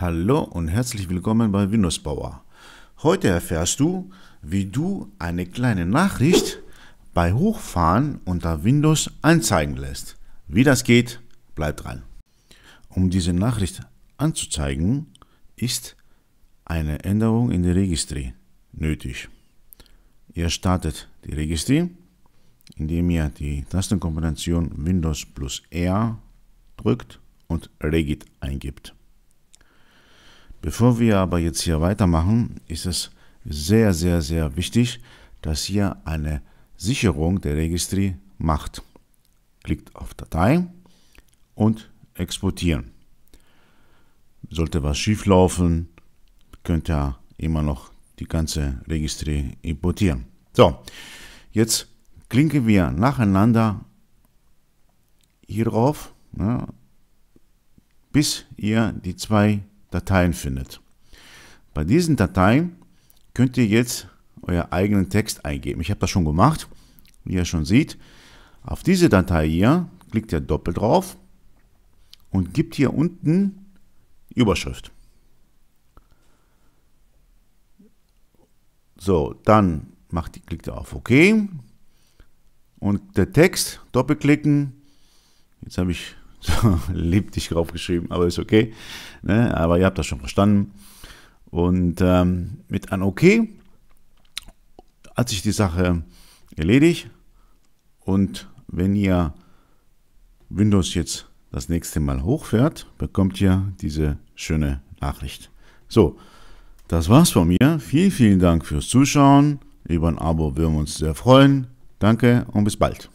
Hallo und herzlich willkommen bei Windows-Bauer. Heute erfährst du, wie du eine kleine Nachricht bei Hochfahren unter Windows anzeigen lässt. Wie das geht, bleib dran. Um diese Nachricht anzuzeigen, ist eine Änderung in der Registry nötig. Ihr startet die Registry, indem ihr die Tastenkombination Windows plus R drückt und Regit eingibt. Bevor wir aber jetzt hier weitermachen, ist es sehr, sehr, sehr wichtig, dass ihr eine Sicherung der Registry macht. Klickt auf Datei und exportieren. Sollte was schief laufen, könnt ihr immer noch die ganze Registry importieren. So, jetzt klicken wir nacheinander hierauf, ne, bis ihr die zwei Dateien findet. Bei diesen Dateien könnt ihr jetzt euer eigenen Text eingeben. Ich habe das schon gemacht, wie ihr schon seht. Auf diese Datei hier klickt ihr doppelt drauf und gibt hier unten Überschrift. So, dann macht, klickt ihr auf OK und der Text doppelklicken. Jetzt habe ich so, lieb dich draufgeschrieben, aber ist okay. Ne? Aber ihr habt das schon verstanden. Und ähm, mit einem okay hat sich die Sache erledigt. Und wenn ihr Windows jetzt das nächste Mal hochfährt, bekommt ihr diese schöne Nachricht. So, das war's von mir. Vielen, vielen Dank fürs Zuschauen. Über ein Abo würden wir uns sehr freuen. Danke und bis bald.